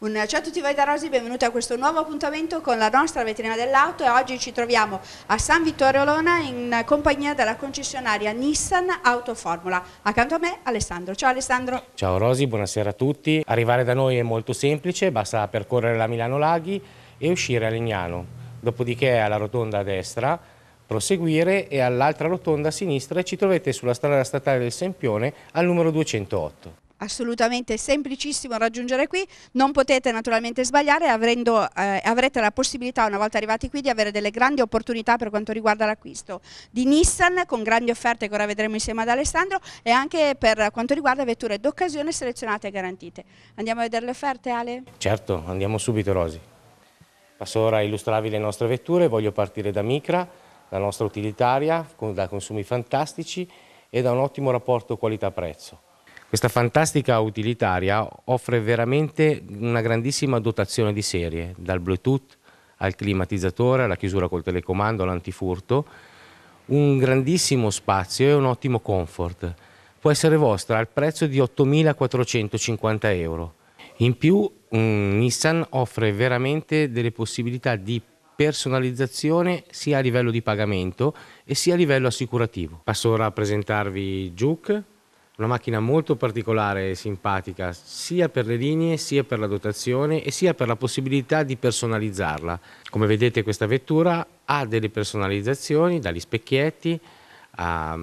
Un ciao a tutti voi da Rosi, benvenuti a questo nuovo appuntamento con la nostra vetrina dell'auto e oggi ci troviamo a San Vittorio Lona in compagnia della concessionaria Nissan Autoformula. Accanto a me Alessandro. Ciao Alessandro. Ciao Rosi, buonasera a tutti. Arrivare da noi è molto semplice, basta percorrere la Milano Laghi e uscire a Legnano. Dopodiché alla rotonda a destra proseguire e all'altra rotonda a sinistra ci trovate sulla strada statale del Sempione al numero 208 assolutamente semplicissimo raggiungere qui, non potete naturalmente sbagliare, avendo, eh, avrete la possibilità una volta arrivati qui di avere delle grandi opportunità per quanto riguarda l'acquisto di Nissan con grandi offerte che ora vedremo insieme ad Alessandro e anche per quanto riguarda vetture d'occasione selezionate e garantite. Andiamo a vedere le offerte Ale? Certo, andiamo subito Rosi. Passo ora a illustrarvi le nostre vetture, voglio partire da Micra, la nostra utilitaria, da consumi fantastici e da un ottimo rapporto qualità-prezzo. Questa fantastica utilitaria offre veramente una grandissima dotazione di serie, dal Bluetooth al climatizzatore, alla chiusura col telecomando, all'antifurto, un grandissimo spazio e un ottimo comfort. Può essere vostra al prezzo di 8.450 euro. In più Nissan offre veramente delle possibilità di personalizzazione sia a livello di pagamento e sia a livello assicurativo. Passo ora a presentarvi Juke, una macchina molto particolare e simpatica sia per le linee sia per la dotazione e sia per la possibilità di personalizzarla. Come vedete questa vettura ha delle personalizzazioni dagli specchietti alle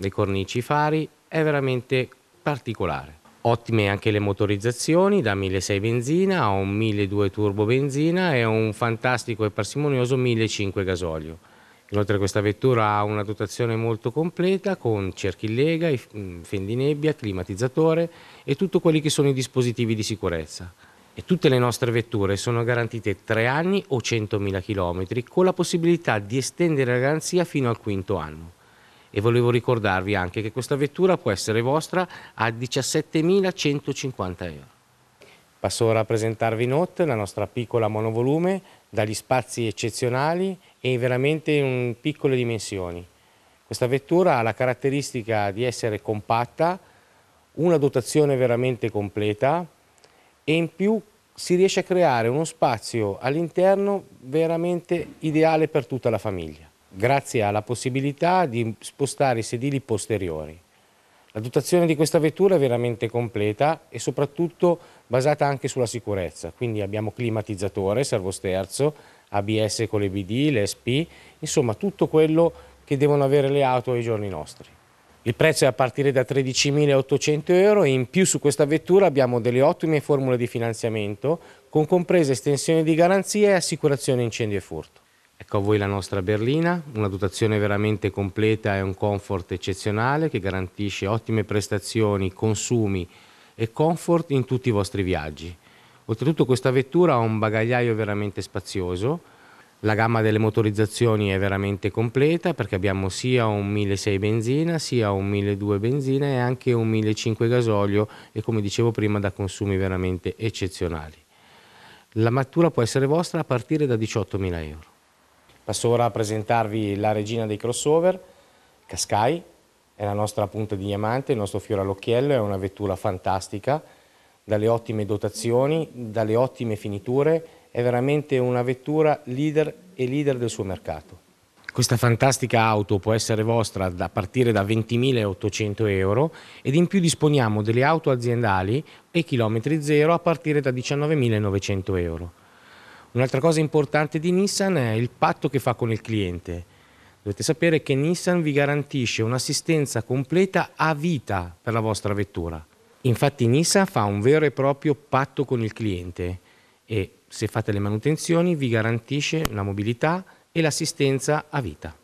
ehm, cornici fari, è veramente particolare. Ottime anche le motorizzazioni da 1.600 benzina a un 1.200 turbo benzina e un fantastico e parsimonioso 1.500 gasolio. Inoltre questa vettura ha una dotazione molto completa con cerchi in lega, mm, fendinebbia, climatizzatore e tutti quelli che sono i dispositivi di sicurezza. E tutte le nostre vetture sono garantite 3 anni o 100.000 km con la possibilità di estendere la garanzia fino al quinto anno. E volevo ricordarvi anche che questa vettura può essere vostra a 17.150 euro. Passo ora a presentarvi Note, la nostra piccola monovolume, dagli spazi eccezionali e veramente in piccole dimensioni. Questa vettura ha la caratteristica di essere compatta, una dotazione veramente completa e in più si riesce a creare uno spazio all'interno veramente ideale per tutta la famiglia, grazie alla possibilità di spostare i sedili posteriori. La dotazione di questa vettura è veramente completa e soprattutto basata anche sulla sicurezza, quindi abbiamo climatizzatore, servosterzo, ABS con le BD, le SP, insomma tutto quello che devono avere le auto ai giorni nostri. Il prezzo è a partire da 13.800 euro e in più su questa vettura abbiamo delle ottime formule di finanziamento con comprese estensioni di garanzia e assicurazione incendio e furto. Ecco a voi la nostra berlina, una dotazione veramente completa e un comfort eccezionale che garantisce ottime prestazioni, consumi e comfort in tutti i vostri viaggi. Oltretutto questa vettura ha un bagagliaio veramente spazioso, la gamma delle motorizzazioni è veramente completa perché abbiamo sia un 1.600 benzina, sia un 1.200 benzina e anche un 1.500 gasolio e come dicevo prima da consumi veramente eccezionali. La mattura può essere vostra a partire da 18.000 euro. Passo ora a presentarvi la regina dei crossover, Cascai, è la nostra punta di diamante, il nostro fiore all'occhiello, è una vettura fantastica, dalle ottime dotazioni, dalle ottime finiture, è veramente una vettura leader e leader del suo mercato. Questa fantastica auto può essere vostra a partire da 20.800 euro ed in più disponiamo delle auto aziendali e chilometri zero a partire da 19.900 euro. Un'altra cosa importante di Nissan è il patto che fa con il cliente. Dovete sapere che Nissan vi garantisce un'assistenza completa a vita per la vostra vettura. Infatti Nisa fa un vero e proprio patto con il cliente e se fate le manutenzioni vi garantisce la mobilità e l'assistenza a vita.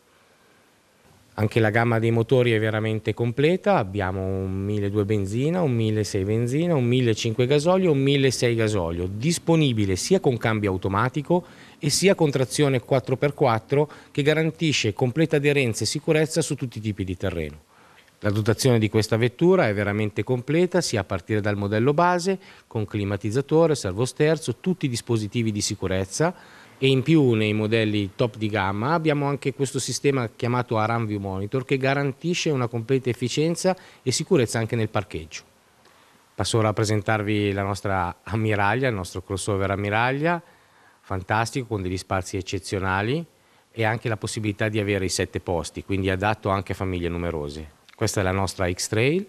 Anche la gamma dei motori è veramente completa, abbiamo un 1.200 benzina, un 1.600 benzina, un 1.500 gasolio, un 1.600 gasolio, disponibile sia con cambio automatico e sia con trazione 4x4 che garantisce completa aderenza e sicurezza su tutti i tipi di terreno. La dotazione di questa vettura è veramente completa, sia a partire dal modello base, con climatizzatore, servosterzo, tutti i dispositivi di sicurezza e in più nei modelli top di gamma abbiamo anche questo sistema chiamato Aram View Monitor che garantisce una completa efficienza e sicurezza anche nel parcheggio. Passo ora a presentarvi la nostra ammiraglia, il nostro crossover ammiraglia, fantastico con degli spazi eccezionali e anche la possibilità di avere i sette posti, quindi adatto anche a famiglie numerose. Questa è la nostra X-Trail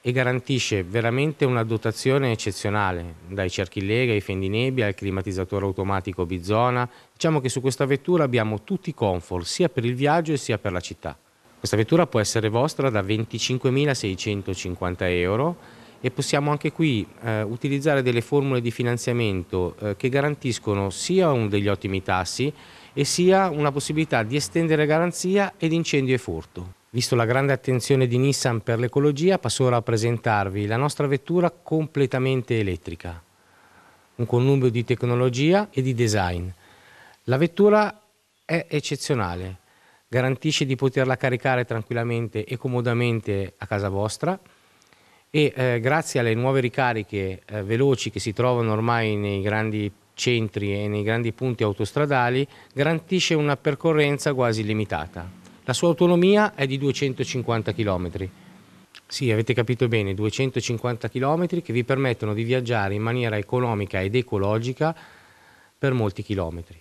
e garantisce veramente una dotazione eccezionale, dai cerchi lega ai fendinebbia al climatizzatore automatico Bizona. Diciamo che su questa vettura abbiamo tutti i comfort, sia per il viaggio sia per la città. Questa vettura può essere vostra da 25.650 euro e possiamo anche qui eh, utilizzare delle formule di finanziamento eh, che garantiscono sia un degli ottimi tassi e sia una possibilità di estendere garanzia ed incendio e furto. Visto la grande attenzione di Nissan per l'ecologia, passo ora a presentarvi la nostra vettura completamente elettrica, un connubio di tecnologia e di design. La vettura è eccezionale, garantisce di poterla caricare tranquillamente e comodamente a casa vostra e eh, grazie alle nuove ricariche eh, veloci che si trovano ormai nei grandi centri e nei grandi punti autostradali garantisce una percorrenza quasi limitata. La sua autonomia è di 250 km. Sì, avete capito bene, 250 km che vi permettono di viaggiare in maniera economica ed ecologica per molti chilometri.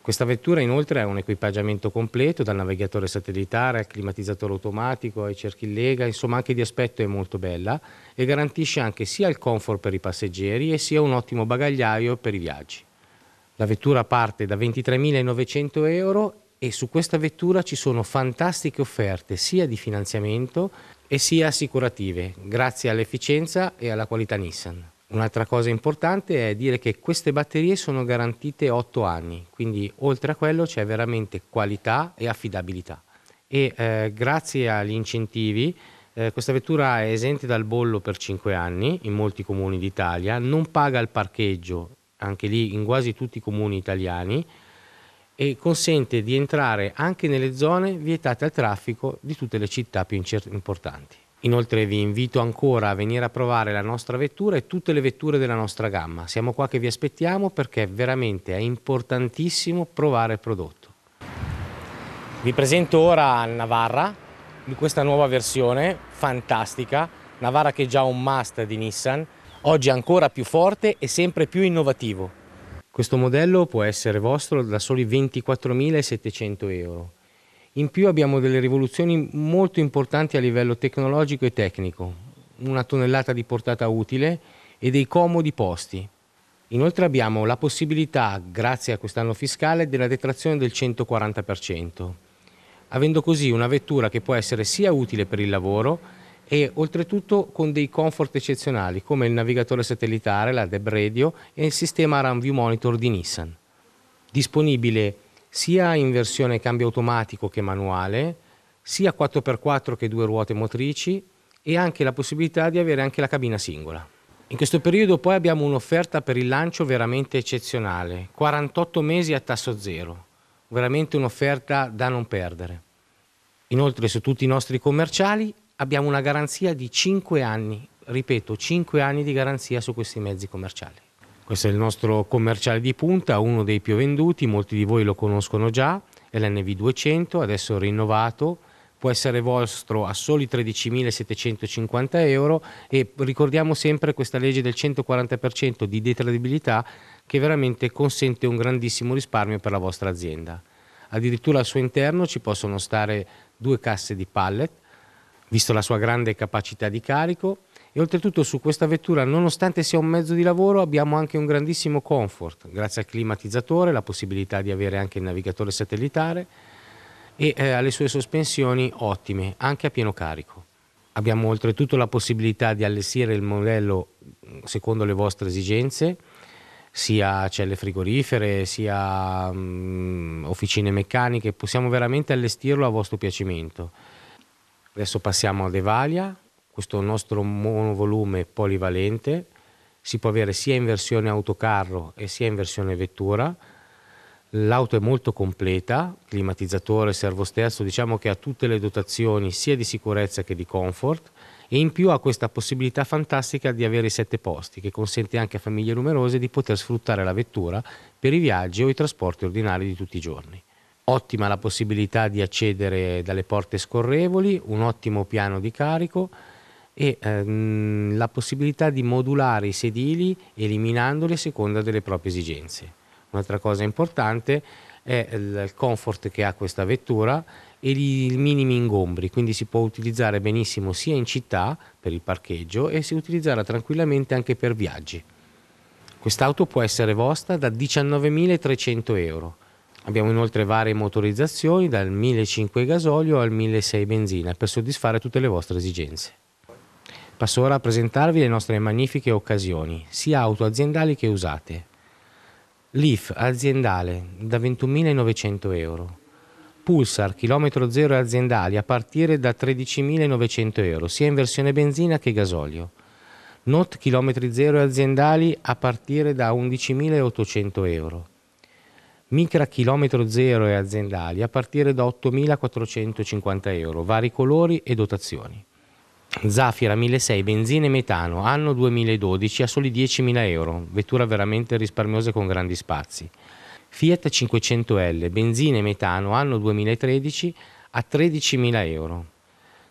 Questa vettura inoltre ha un equipaggiamento completo, dal navigatore satellitare al climatizzatore automatico ai cerchi in lega, insomma anche di aspetto è molto bella e garantisce anche sia il comfort per i passeggeri e sia un ottimo bagagliaio per i viaggi. La vettura parte da 23.900 euro e su questa vettura ci sono fantastiche offerte sia di finanziamento e sia assicurative grazie all'efficienza e alla qualità Nissan. Un'altra cosa importante è dire che queste batterie sono garantite 8 anni, quindi oltre a quello c'è veramente qualità e affidabilità. E eh, grazie agli incentivi eh, questa vettura è esente dal bollo per 5 anni in molti comuni d'Italia, non paga il parcheggio, anche lì in quasi tutti i comuni italiani, e consente di entrare anche nelle zone vietate al traffico di tutte le città più importanti. Inoltre vi invito ancora a venire a provare la nostra vettura e tutte le vetture della nostra gamma. Siamo qua che vi aspettiamo perché veramente è importantissimo provare il prodotto. Vi presento ora Navarra, di questa nuova versione fantastica, Navarra che è già un must di Nissan, oggi ancora più forte e sempre più innovativo. Questo modello può essere vostro da soli 24.700 euro. In più abbiamo delle rivoluzioni molto importanti a livello tecnologico e tecnico, una tonnellata di portata utile e dei comodi posti. Inoltre abbiamo la possibilità, grazie a quest'anno fiscale, della detrazione del 140%, avendo così una vettura che può essere sia utile per il lavoro, e oltretutto con dei comfort eccezionali come il navigatore satellitare, la Deb Radio e il sistema Runview Monitor di Nissan. Disponibile sia in versione cambio automatico che manuale, sia 4x4 che due ruote motrici e anche la possibilità di avere anche la cabina singola. In questo periodo poi abbiamo un'offerta per il lancio veramente eccezionale, 48 mesi a tasso zero, veramente un'offerta da non perdere. Inoltre su tutti i nostri commerciali abbiamo una garanzia di 5 anni, ripeto, 5 anni di garanzia su questi mezzi commerciali. Questo è il nostro commerciale di punta, uno dei più venduti, molti di voi lo conoscono già, è l'NV200, adesso rinnovato, può essere vostro a soli 13.750 euro e ricordiamo sempre questa legge del 140% di detradibilità che veramente consente un grandissimo risparmio per la vostra azienda. Addirittura al suo interno ci possono stare due casse di pallet visto la sua grande capacità di carico e oltretutto su questa vettura, nonostante sia un mezzo di lavoro, abbiamo anche un grandissimo comfort, grazie al climatizzatore, la possibilità di avere anche il navigatore satellitare e eh, alle sue sospensioni ottime, anche a pieno carico. Abbiamo oltretutto la possibilità di allestire il modello mm, secondo le vostre esigenze, sia celle frigorifere, sia mh, mm, officine meccaniche, possiamo veramente allestirlo a vostro piacimento Adesso passiamo a Devalia, questo nostro monovolume polivalente, si può avere sia in versione autocarro e sia in versione vettura. L'auto è molto completa, climatizzatore, servosterzo, diciamo che ha tutte le dotazioni sia di sicurezza che di comfort e in più ha questa possibilità fantastica di avere i sette posti che consente anche a famiglie numerose di poter sfruttare la vettura per i viaggi o i trasporti ordinari di tutti i giorni ottima la possibilità di accedere dalle porte scorrevoli, un ottimo piano di carico e ehm, la possibilità di modulare i sedili eliminandoli a seconda delle proprie esigenze. Un'altra cosa importante è il comfort che ha questa vettura e i minimi ingombri, quindi si può utilizzare benissimo sia in città per il parcheggio e si utilizzerà tranquillamente anche per viaggi. Quest'auto può essere vostra da 19.300 euro Abbiamo inoltre varie motorizzazioni dal 1.500 gasolio al 1.600 benzina per soddisfare tutte le vostre esigenze. Passo ora a presentarvi le nostre magnifiche occasioni, sia auto aziendali che usate. Leaf aziendale da 21.900 euro. Pulsar chilometro zero aziendali a partire da 13.900 euro, sia in versione benzina che gasolio. Not chilometri zero aziendali a partire da 11.800 euro micra chilometro zero e aziendali a partire da 8.450 euro, vari colori e dotazioni. Zafira 1.600, benzina e metano, anno 2012 a soli 10.000 euro, vettura veramente risparmiosa con grandi spazi. Fiat 500L, benzina e metano, anno 2013 a 13.000 euro.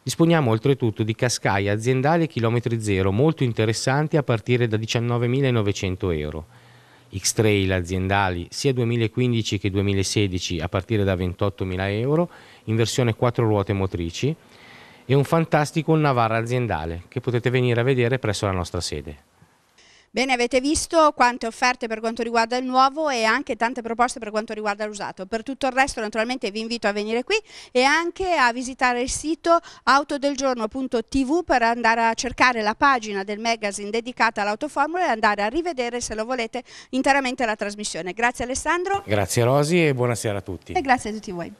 Disponiamo oltretutto di cascaie aziendali e chilometri zero molto interessanti a partire da 19.900 euro X-Trail aziendali sia 2015 che 2016 a partire da 28.000 euro in versione 4 ruote motrici e un fantastico Navarra aziendale che potete venire a vedere presso la nostra sede. Bene, avete visto quante offerte per quanto riguarda il nuovo e anche tante proposte per quanto riguarda l'usato. Per tutto il resto naturalmente vi invito a venire qui e anche a visitare il sito autodelgiorno.tv per andare a cercare la pagina del magazine dedicata all'autoformula e andare a rivedere se lo volete interamente la trasmissione. Grazie Alessandro. Grazie Rosi e buonasera a tutti. E grazie a tutti voi.